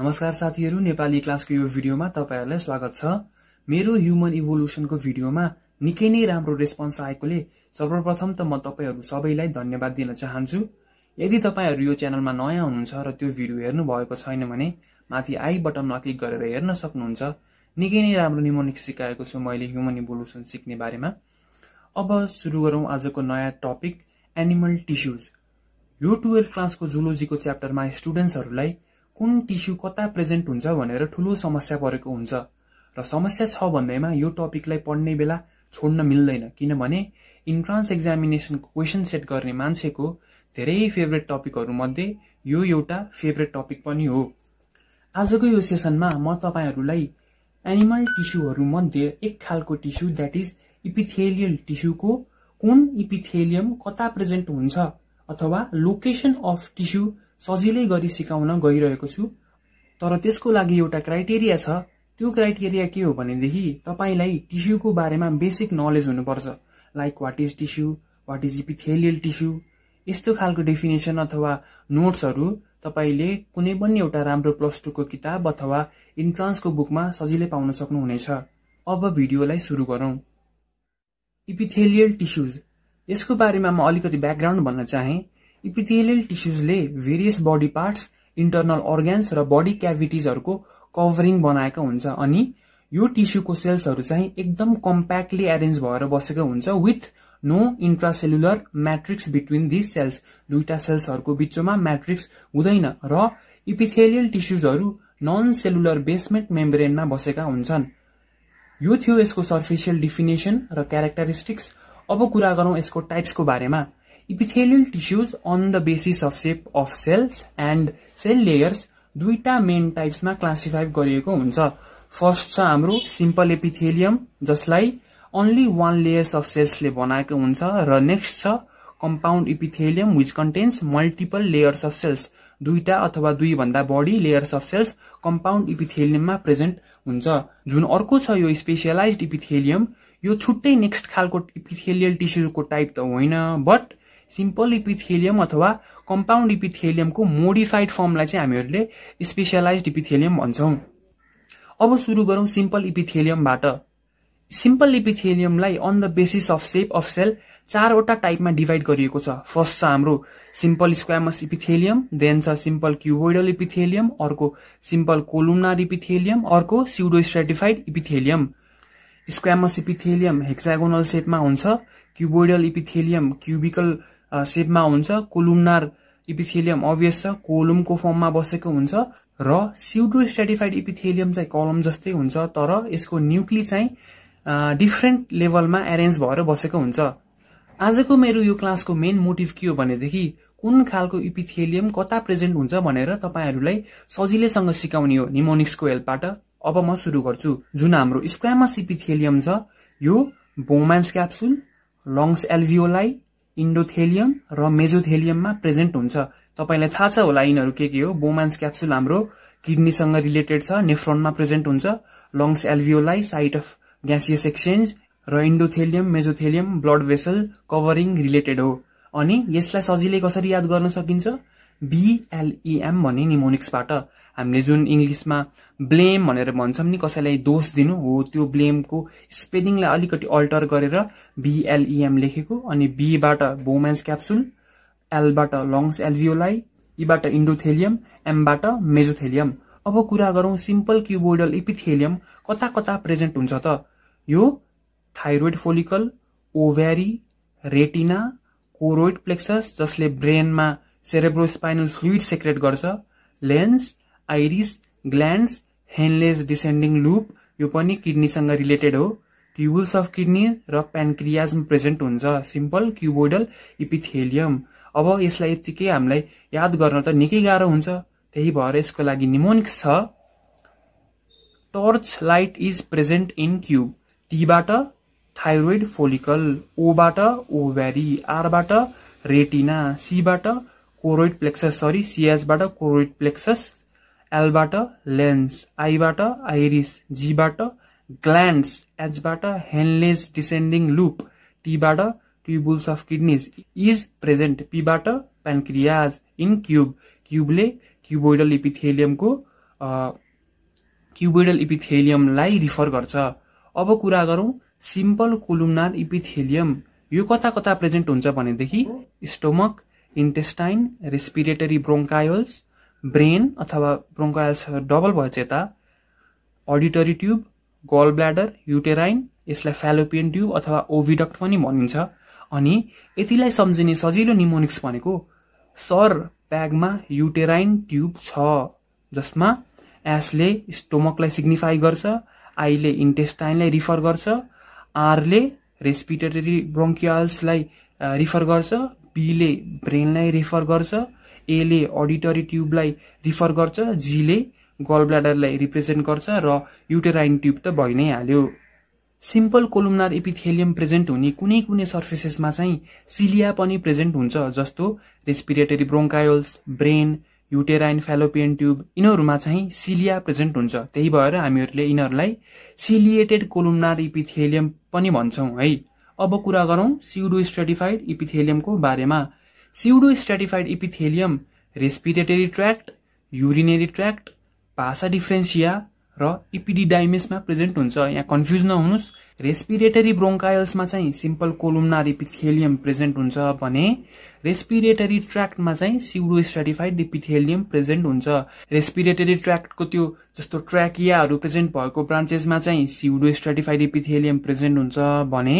नमस्कार साथीहरू नेपाली क्लासको यो भिडियोमा तपाईँहरूलाई स्वागत छ मेरो ह्युमन इभोल्युसनको भिडियोमा निकै नै राम्रो रेस्पोन्स आएकोले सर्वप्रथम त म तपाईँहरू सबैलाई धन्यवाद दिन चाहन्छु यदि तपाईँहरू यो च्यानलमा नयाँ हुनुहुन्छ र त्यो भिडियो हेर्नुभएको छैन भने माथि आई बटनमा क्लिक गरेर हेर्न सक्नुहुन्छ निकै नै राम्रो निमोनिक सिकाएको छु मैले ह्युमन इभोल्युसन सिक्ने बारेमा अब सुरु गरौँ आजको नयाँ टपिक एनिमल टिस्युज यो टुवेल्भ क्लासको जुलोजीको च्याप्टरमा स्टुडेन्ट्सहरूलाई कुन टिस्यु कता प्रेजेन्ट हुन्छ भनेर ठुलो समस्या परेको हुन्छ र समस्या छ भन्दैमा यो टपिकलाई पढ्ने बेला छोड्न मिल्दैन किनभने इन्ट्रान्स एक्जामिनेसनको क्वेसन सेट गर्ने मान्छेको धेरै फेभरेट टपिकहरूमध्ये यो एउटा फेभरेट टपिक पनि हो आजको यो सेसनमा म तपाईँहरूलाई एनिमल टिस्युहरूमध्ये एक खालको टिस्यु द्याट इज इपिथेलियल टिस्युको कुन इपिथेलियम कता प्रेजेन्ट हुन्छ अथवा लोकेसन अफ टिस्यु सजिलै गरी सिकाउन गइरहेको छु तर त्यसको लागि एउटा क्राइटेरिया छ त्यो क्राइटेरिया के हो भनेदेखि तपाईँलाई टिस्युको बारेमा बेसिक नलेज हुनुपर्छ like what is tissue what is epithelial tissue यस्तो खालको डेफिनेसन अथवा नोट्सहरू तपाईँले कुनै पनि एउटा राम्रो प्लस टूको किताब अथवा इन्ट्रान्सको बुकमा सजिलै पाउन सक्नुहुनेछ अब भिडियोलाई सुरु गरौँ इपिथेलियल टिस्युज यसको बारेमा म अलिकति ब्याकग्राउन्ड भन्न चाहेँ इपिथेलियल टिस्युजले various body parts internal organs र बडी क्याभिटिजहरूको कभरिङ बनाएको हुन्छ अनि यो टिस्युको सेल्सहरू चाहिँ एकदम कम्प्याक्टली एरेन्ज भएर बसेको हुन्छ with no intracellular matrix between this cells दुईटा सेल्सहरूको बिचमा म्याट्रिक्स हुँदैन र इपिथेलियल टिस्युजहरू नन सेलुलर बेसमेन्ट मेम्ब्रेनमा बसेका हुन्छन् यो थियो यसको सर्फेसियल डिफिनेसन र क्यारेक्टरिस्टिक्स अब कुरा गरौँ यसको टाइप्सको बारेमा epithelial tissues on the basis of shape of cells and cell layers दुईटा मेन टाइप्समा क्लासिफाई गरिएको हुन्छ फर्स्ट छ हाम्रो सिम्पल एपिथेलियम जसलाई ओन्ली वान लेयर्स अफ सेल्सले बनाएको हुन्छ र नेक्स्ट छ compound epithelium which contains multiple layers of cells दुईटा अथवा दुईभन्दा बढी लेयर्स अफ सेल्स कम्पाउन्ड इपिथेलियममा प्रेजेन्ट हुन्छ जुन अर्को छ यो स्पेसियलाइज इपिथेलियम यो छुट्टै नेक्स्ट खालको इपिथेलियल टिस्युको टाइप त होइन बट सिम्पल इपिथेलियम अथवा कम्पाउन्ड इपिथेलियमको मोडिफाइड फर्मलाई चाहिँ हामीहरूले स्पेसलाइज इपिथेलियम भन्छौँ अब सुरु गरौँ सिम्पल इपिथेलियमबाट सिम्पल इपिथेलियमलाई on the basis of shape of cell चारवटा टाइपमा डिभाइड गरिएको छ फर्स्ट छ हाम्रो सिम्पल स्क्वामस इपिथेलियम देन छ सिम्पल क्युबोइडल इपिथेलियम अर्को सिम्पल कोलुनार इपिथेलियम अर्को pseudo stratified epithelium squamous epithelium hexagonal सेपमा हुन्छ क्युबोइडल इपिथेलियम क्युबिकल सेपमा हुन्छ कोलुमनार इपिथेलियम अभियस छ कोलुमको फर्ममा बसेको हुन्छ र सिउडो स्ट्रेटिफाइड इपिथेलियम चाहिँ कलम जस्तै हुन्छ तर यसको न्युक्ली चाहिँ डिफ्रेन्ट लेभलमा एरेन्ज भएर बसेको हुन्छ आजको मेरो यो क्लासको मेन मोटिभ के हो भनेदेखि कुन खालको इपिथेलियम कता प्रेजेन्ट हुन्छ भनेर तपाईँहरूलाई सजिलैसँग सिकाउने हो निमोनिक्सको हेल्पबाट अब म सुरु गर्छु जुन हाम्रो स्क्वामस इपिथेलियम छ यो बोमान्स क्याप्सुल लङ्स एल्भियोलाई इन्डोथेलियम र मेजोथेलियममा प्रेजेन्ट हुन्छ तपाईँलाई थाहा छ होला यिनीहरू के के हो बोमान्स क्याप्सुल हाम्रो किडनीसँग रिलेटेड छ नेफ्रोनमा प्रेजेन्ट हुन्छ lungs alveoli site of gaseous exchange र endothelium mesothelium blood vessel covering related हो अनि यसलाई सजिलै कसरी याद गर्न सकिन्छ बिएलइएम भन्ने निमोनिक्सबाट हामीले जुन इङ्ग्लिसमा ब्लेम भनेर भन्छौँ नि कसैलाई दोष दिनु हो त्यो ब्लेमको स्पेलिङलाई अलिकति अल्टर गरेर बिएलइएम e लेखेको अनि बीबाट बोमेन्स क्याप्सुल एलबाट लङ्स एल्भियोलाई यीबाट इन्डोथेलियम एमबाट मेजोथेलियम अब कुरा गरौँ सिम्पल क्युबोइडल इपिथेलियम कता कता प्रेजेन्ट हुन्छ त यो thyroid follicle ovary retina choroid plexus जसले ब्रेनमा सेरेब्रो स्पाइनल फ्लुइड सेक्रेट गर्छ lens iris glands Henle's descending loop यो पनि किडनीसँग रिलेटेड हो ट्युबुल्स अफ किडनी र प्यानक्रियाजमा प्रेजेन्ट हुन्छ सिम्पल क्युबोडल इपिथेलियम अब यसलाई यत्तिकै हामीलाई याद गर्न त निकै गाह्रो हुन्छ त्यही भएर यसको लागि निमोनिक्स छ torch light is present in cube टीबाट थाइरोइड फोलिकल ओबाट ओभ्यारी आरबाट रेटिना सीबाट कोरोइड प्लेक्सस सरी सिएचबाट कोरोइड प्लेक्सस एलबाट लेन्स आईबाट आइरिस जीबाट ग्ल्यान्ड्स एचबाट हेनलेज डिसेन्डिङ लुप टीबाट tubules of kidneys is present पीबाट प्यानक्रियाज इन क्युब क्युबले क्युबोइडल इपिथेलियमको क्युबोइडल इपिथेलियमलाई रिफर गर्छ अब कुरा गरौँ सिम्पल कोलुमनार इपिथेलियम यो कता कता प्रेजेन्ट हुन्छ भनेदेखि stomach intestine respiratory bronchioles brain अथवा ब्रोङ्कायोल्स डबल भएछ यता auditory tube gall bladder uterine यसलाई फ्यालोपियन ट्युब अथवा ओभिडक्ट पनि भनिन्छ अनि यतिलाई सम्झिने सजिलो निमोनिक्स भनेको सर प्यागमा युटेराइन ट्युब छ जसमा एसले स्टोमकलाई सिग्निफाई गर्छ आईले इन्टेस्टाइनलाई रिफर गर्छ आरले रेस्पिरेटरी ब्रोङ्कियल्सलाई रिफर गर्छ पीले ब्रेनलाई रेफर गर्छ एले अडिटरी ट्युबलाई रिफर गर्छ जीले गल ब्ल्याडरलाई रिप्रेजेन्ट गर्छ र युटेराइन ट्युब त भइ नै हाल्यो सिम्पल कोलुमनार एपिथेलियम प्रेजेन्ट हुने कुनै कुनै सर्फेसेसमा चाहिँ सिलिया पनि प्रेजेन्ट हुन्छ जस्तो respiratory bronchioles brain uterine fallopian tube यिनीहरूमा चाहिँ सिलिया प्रेजेन्ट हुन्छ त्यही भएर हामीहरूले यिनीहरूलाई सिलिएटेड कोलुमनार एपिथेलियम पनि भन्छौँ है अब कुरा गरौँ सिउडो स्ट्रेटिफाइड इपिथेलियमको बारेमा pseudo stratified epithelium respiratory tract urinary tract vas deferentia र इपिडिडाइमिसमा प्रेजेन्ट हुन्छ यहाँ कन्फ्युज नहुनुहोस् रेस्पिरेटरी ब्रोङ्कायल्समा चाहिँ सिम्पल कोलुम्ना रिपिथेलियम प्रेजेन्ट हुन्छ भने रेस्पिरेटरी ट्र्याक्टमा चाहिँ सिउडो स्ट्राटिफाइड एपिथेलियम प्रेजेन्ट हुन्छ रेस्पिरेटरी ट्र्याक्टको त्यो जस्तो ट्र्याकियाहरू प्रेजेन्ट भएको ब्रान्चेसमा चाहिँ सिउडो स्ट्राटिफाइड एपिथेलियम प्रेजेन्ट हुन्छ भने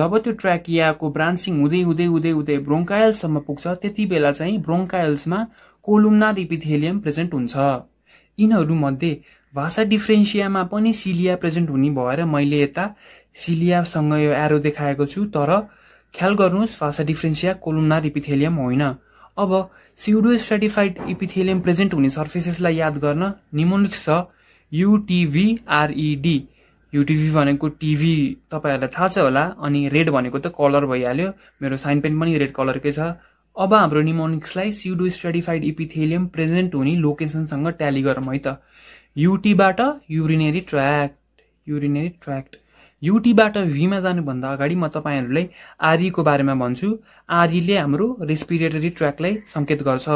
जब त्यो ट्र्याकियाको ब्रान्चिङ हुँदै हुँदै हुँदै हुँदै ब्रोङ्कायल्ससम्म पुग्छ त्यति बेला चाहिँ ब्रोङ्कायल्समा कोलुम्ना रिपिथेलियम प्रेजेन्ट हुन्छ यिनीहरूमध्ये भाषा डिफ्रेन्सियामा पनि सिलिया प्रेजेन्ट हुने भएर मैले यता सिलियासँग यो एरो देखाएको छु तर ख्याल गर्नुहोस् भाषा डिफ्रेन्सिया कोलुनार इपिथेलियम होइन अब सिउडो स्ट्रेटिफाइड इपिथेलियम प्रेजेन्ट हुने सर्फेसेसलाई याद गर्न निमोनिक्स छ आरइडी युटिभी e भनेको टिभी तपाईँहरूलाई थाहा छ होला अनि रेड भनेको त कलर भइहाल्यो मेरो साइन पेन पनि रेड कलरकै छ अब हाम्रो निमोनिक्सलाई सिउडो स्ट्रेटिफाइड इपिथेलियम प्रेजेन्ट हुने लोकेसनसँग ट्याली गरौँ है त युटीबाट युरिनेरी ट्र्याक्ट युरिनेरी ट्र्याक्ट युटीबाट भीमा जानुभन्दा अगाडि म तपाईँहरूलाई आरीको बारेमा भन्छु आरीले हाम्रो रेस्पिरेटरी ट्र्याकलाई सङ्केत गर्छ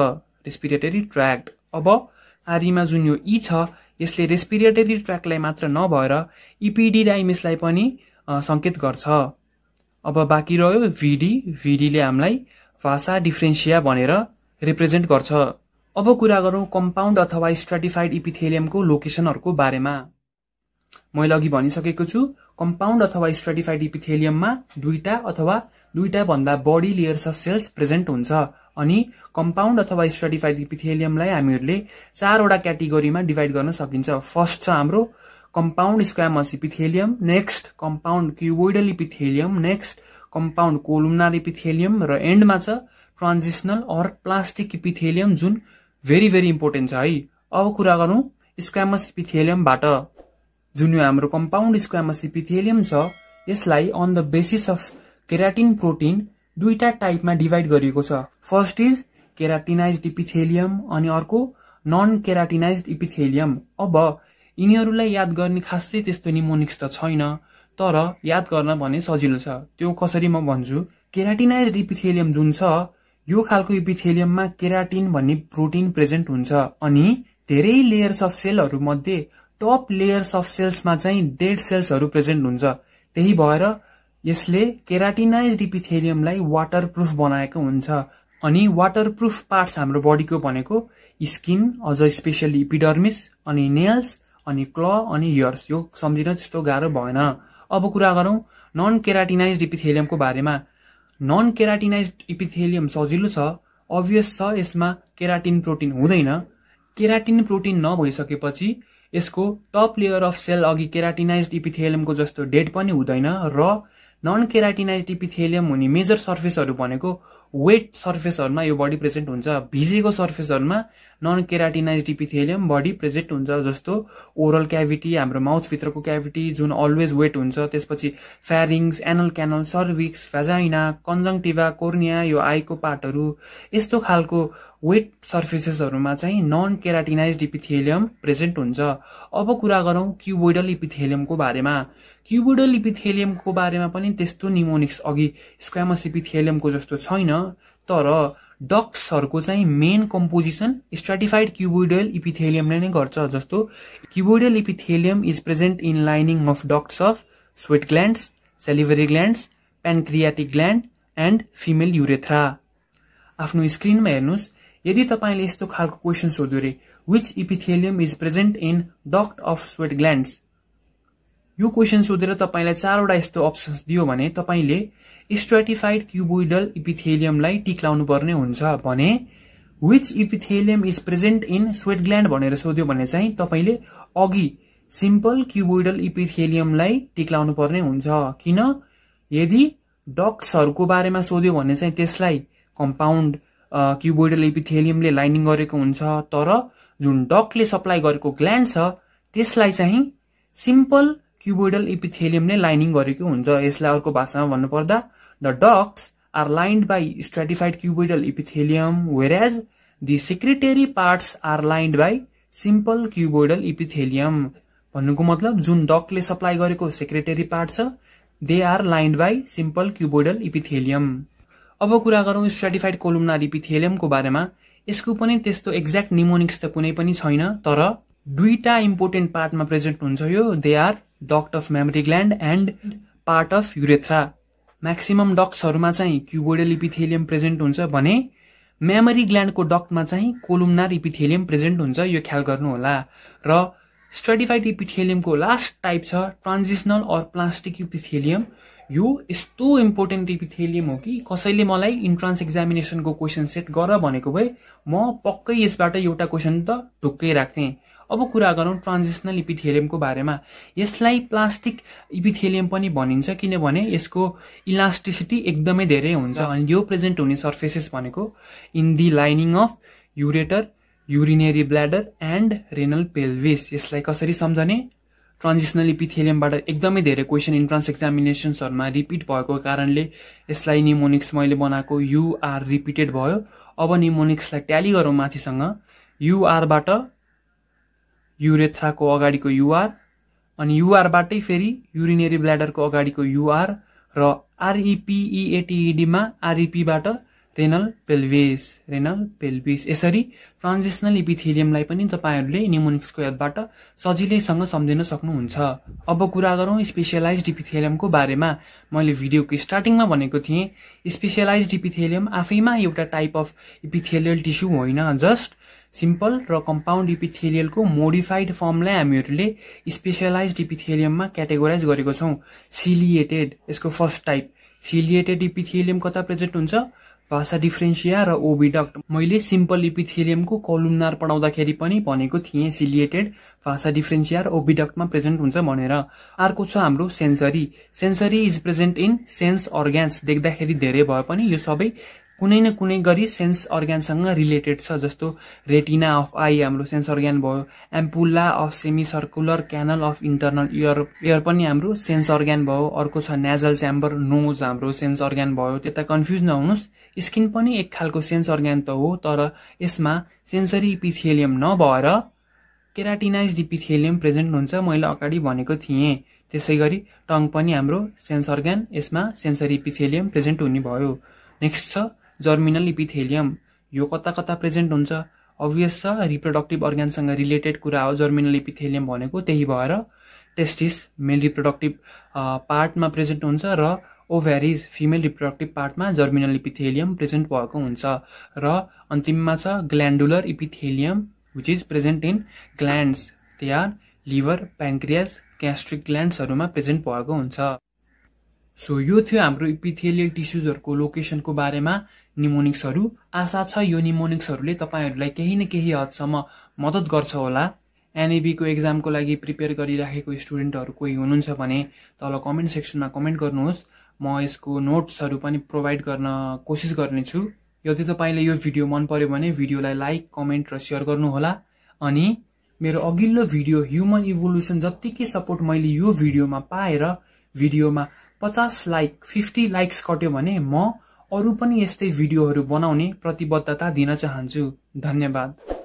रेस्पिरेटरी ट्र्याक्ट अब आरीमा जुन यो ई छ यसले रेस्पिरेटरी ट्र्याकलाई मात्र नभएर इपिडी डाइमिसलाई पनि सङ्केत गर्छ अब बाँकी रह्यो भिडी भिडीले हामीलाई भाषा डिफ्रेन्सिया भनेर रिप्रेजेन्ट गर्छ अब कुरा गरौँ कम्पाउन्ड अथवा स्ट्राटिफाइड इपिथेलियमको लोकेसनहरूको बारेमा मैले अघि भनिसकेको छु कम्पाउन्ड अथवा स्ट्राटिफाइड इपिथेलियममा दुईटा अथवा दुईटा भन्दा बढी लेयर्स अफ सेल्स प्रेजेन्ट हुन्छ अनि कम्पाउन्ड अथवा स्ट्राटिफाइड इपिथेलियमलाई हामीहरूले चारवटा क्याटेगोरीमा डिभाइड गर्न सकिन्छ फर्स्ट छ हाम्रो compound squamous epithelium next compound cuboidal epithelium next compound columnar epithelium र एन्डमा छ ट्रान्जिसनल अर प्लास्टिक इपिथेलियम जुन भेरी भेरी इम्पोर्टेन्ट छ है अब कुरा गरौँ स्क्वामस इपिथेलियमबाट जुन यो हाम्रो कम्पाउन्ड स्क्वामस इपिथेलियम छ यसलाई on the basis of keratin protein दुईटा टाइपमा डिभाइड गरिएको छ फर्स्ट इज केराटिनाइज इपिथेलियम अनि अर्को नन केराटिनाइज इपिथेलियम अब यिनीहरूलाई याद गर्ने खासै त्यस्तो निमोनिक्स त छैन तर याद गर्न भने सजिलो छ त्यो कसरी म भन्छु केराटिनाइज इपिथेलियम जुन छ यो खालको इपिथेलियममा केराटिन भन्ने प्रोटिन प्रेजेन्ट हुन्छ अनि धेरै लेयर्स अफ सेलहरू मध्ये टप लेयर्स अफ सेल्समा चाहिँ डेड सेल्सहरू प्रेजेन्ट हुन्छ त्यही भएर यसले केराटिनाइज इपिथेलियमलाई वाटर प्रुफ बनाएको हुन्छ अनि वाटर प्रुफ पार्ट्स हाम्रो बडीको भनेको स्किन अझ स्पेसली इपिडर्मिस अनि नेल्स अनि क्ल अनि इयर्स यो सम्झिन त्यस्तो गाह्रो भएन अब कुरा गरौँ नन केराटिनाइज इपिथेलियमको बारेमा नन केराटिनाइज इपिथेलियम सजिलो छ अभियस छ यसमा केराटिन प्रोटिन हुँदैन केराटिन प्रोटिन नभइसकेपछि यसको टप लेयर अफ सेल अघि केराटिनाइज इपिथेलियमको जस्तो डेड पनि हुँदैन र नन केराटिनाइज इपिथेलियम हुने मेजर सर्फेसहरू भनेको वेट सर्फेसहरूमा यो बडी प्रेजेन्ट हुन्छ भिजेको सर्फेसहरूमा non keratinize epithelium body present हुन्छ जस्तो ओरल क्याभिटी हाम्रो माउथभित्रको क्याभिटी जुन अलवेज वेट हुन्छ त्यसपछि pharynx anal canal cervix vagina conjunctiva cornea यो आईको पार्टहरू यस्तो खालको वेट सर्फेसेसहरूमा चाहिँ नन केराटिनाइज इपिथेलियम प्रेजेन्ट हुन्छ अब कुरा गरौँ क्युबोइडल इपिथेलियमको बारेमा क्युबोइडल इपिथेलियमको बारेमा पनि त्यस्तो निमोनिक्स अघि स्क्वामस इपिथेलियमको जस्तो छैन तर डक्सहरूको चाहिँ मेन कम्पोजिसन स्ट्रेटिफाइड क्युबोइडल इपिथेलियमले नै गर्छ जस्तो cuboidal epithelium is present in lining of ducts of sweat glands salivary glands pancreatic gland and female urethra आफ्नो स्क्रिनमा हेर्नुहोस् यदि तपाईँले यस्तो खालको क्वेसन सोध्यो अरे which epithelium is present in duct of sweat glands यो क्वेसन सोधेर तपाईँलाई चारवटा यस्तो अप्सन्स दियो भने तपाईँले स्ट्रेटिफाइड क्युबोइडल इपिथेलियमलाई टिक लाउनु पर्ने हुन्छ भने which epithelium is present in sweat gland भनेर सोध्यो भने चाहिँ तपाईँले अघि सिम्पल क्युबोइडल इपिथेलियमलाई टिक लाउनु पर्ने हुन्छ किन यदि डक्सहरूको बारेमा सोध्यो भने चाहिँ त्यसलाई कम्पाउन्ड क्युबोइडल इपिथेलियमले लाइनिङ गरेको हुन्छ तर जुन डकले सप्लाई गरेको ग्ल्यान्ड छ त्यसलाई चाहिँ सिम्पल क्युबोइडल इपिथेलियम नै लाइनिङ गरेको हुन्छ यसलाई अर्को भाषामा भन्नुपर्दा the ducts are lined by stratified cuboidal epithelium whereas the secretory parts are lined by simple cuboidal epithelium भन्नुको मतलब जुन डकले सप्लाई गरेको सेक्रेटेरी पार्ट छ they are lined by simple cuboidal epithelium अब कुरा गरौँ स्ट्राटिफाइड कोलुमनार इपिथेलियमको बारेमा यसको पनि त्यस्तो एक्ज्याक्ट निमोनिक्स त कुनै पनि छैन तर दुईवटा इम्पोर्टेन्ट पार्टमा प्रेजेन्ट हुन्छ यो they are duct of memory gland and part of urethra maximum डक्सहरूमा चाहिँ क्युबोइडल इपिथेलियम प्रेजेन्ट हुन्छ भने मेमोरी ग्ल्यान्डको डक्टमा चाहिँ कोलुम्नार इपिथेलियम प्रेजेन्ट हुन्छ यो ख्याल गर्नुहोला र स्टडिफाइड इपिथेलियमको लास्ट टाइप छ ट्रान्जिसनल अर प्लास्टिक इपिथेलियम यो यस्तो इम्पोर्टेन्ट इपिथेलियम हो कि कसैले मलाई इन्ट्रान्स एक्जामिनेसनको क्वेसन सेट गर भनेको भए म पक्कै यसबाट एउटा क्वेसन त ढुक्कै राख्थेँ अब कुरा गरौँ ट्रान्जिसनल इपिथेलियमको बारेमा यसलाई प्लास्टिक इपिथेलियम पनि भनिन्छ किनभने यसको इलास्टिसिटी एकदमै धेरै हुन्छ अनि यो प्रेजेन्ट हुने सर्फेसेस भनेको in the lining of ureter urinary bladder and renal pelvis यसलाई कसरी सम्झने ट्रान्जिसनल इपिथेलियमबाट एकदमै धेरै क्वेसन इन्ट्रान्स एक्जामिनेसन्सहरूमा रिपिट भएको कारणले यसलाई निमोनिक्स मैले बनाएको युआर रिपिटेड भयो अब निमोनिक्सलाई ट्याली गरौँ माथिसँग युआरबाट युरेथ्राको अगाडिको युआर अनि युआरबाटै फेरि युरिनेरी ब्ल्याडरको अगाडिको युआर र आरइपिइएटिइडीमा आरइपीबाट रेनल पेल्भिस रेनल पेल्भिस यसरी ट्रान्जिसनल इपिथिलियमलाई पनि तपाईँहरूले न्युमोनिक्सको हेल्पबाट सजिलैसँग सम्झिन सक्नुहुन्छ अब कुरा गरौँ स्पेसियलाइज इपिथेलियमको बारेमा मैले भिडियोको स्टार्टिङमा भनेको थिएँ स्पेसियलाइज इपिथेलियम आफैमा एउटा टाइप अफ इपिथेलियल टिस्यु होइन जस्ट सिम्पल र कम्पाउन्ड इपिथेलियलको मोडिफाइड फर्मलाई हामीहरूले स्पेसलाइज इपिथेलियममा क्याटेगोराइज गरेको छौँ सिलिएटेड यसको फर्स्ट टाइप सिलिएटेड इपिथेलियम कता प्रेजेन्ट हुन्छ भाषा डिफ्रेन्सिया र ओबिडक्ट मैले सिम्पल इपिथेलियमको कलुमनार पढाउँदाखेरि पनि भनेको थिएँ सिलिएटेड भाषा डिफ्रेन्सिया र ओबिडक्टमा प्रेजेन्ट हुन्छ भनेर अर्को छ हाम्रो sensory sensory is present in sense organs देख्दाखेरि धेरै भए पनि यो सबै कुनै न कुनै गरी सेन्स अर्ग्यानसँग रिलेटेड छ जस्तो रेटिना अफ आई हाम्रो सेन्स अर्ग्यान भयो ampulla of semi circular canal of internal ear ear पनि हाम्रो सेन्स अर्ग्यान भयो अर्को छ नेजल च्याम्बर नोज हाम्रो सेन्स अर्ग्यान भयो त्यता कन्फ्युज नहुनुहोस् स्किन पनि एक खालको सेन्स अर्ग्यान त हो तर यसमा सेन्सरी इपिथेलियम नभएर केराटिनाइज इपिथेलियम प्रेजेन्ट हुन्छ मैले अगाडि भनेको थिएँ त्यसै गरी टङ पनि हाम्रो सेन्स अर्ग्यान यसमा सेन्सरी इपिथेलियम प्रेजेन्ट हुने भयो नेक्स्ट छ जर्मिनल इपिथेलियम यो कता कता प्रेजेन्ट हुन्छ अभियस छ रिप्रोडक्टिभ अर्ग्यानसँग रिलेटेड कुरा हो जर्मिनल इपिथेलियम भनेको त्यही भएर टेस्टिस मेल रिप्रोडक्टिभ पार्टमा प्रेजेन्ट हुन्छ र ओभ्यारिज फिमेल रिप्रोडक्टिभ पार्टमा जर्मिनल इपिथेलियम प्रेजेन्ट भएको हुन्छ र अन्तिममा छ glandular epithelium which is present in glands त्यहाँ लिभर प्यान्क्रियास ग्यास्ट्रिक ग्ल्यान्ड्सहरूमा प्रेजेन्ट भएको हुन्छ सो यो थियो हाम्रो इपिथेलियल टिस्युजहरूको लोकेसनको बारेमा निमोनिक्सहरू आशा छ यो निमोनिक्सहरूले तपाईँहरूलाई केही न केही हदसम्म मद्दत गर्छ होला एनएबीको एक्जामको लागि प्रिपेयर गरिराखेको स्टुडेन्टहरू कोही हुनुहुन्छ भने तल कमेन्ट सेक्सनमा कमेन्ट गर्नुहोस् म यसको नोट्सहरू पनि प्रोभाइड गर्न कोसिस गर्नेछु यदि तपाईँले यो भिडियो मन पऱ्यो भने भिडियोलाई लाइक कमेन्ट र सेयर गर्नुहोला अनि मेरो अघिल्लो भिडियो ह्युमन इभोल्युसन जत्तिकै सपोर्ट मैले यो भिडियोमा पाएर भिडियोमा पचास लाइक फिफ्टी लाइक्स कट्यो भने म अरू पनि यस्तै भिडियोहरू बनाउने प्रतिबद्धता दिन चाहन्छु धन्यवाद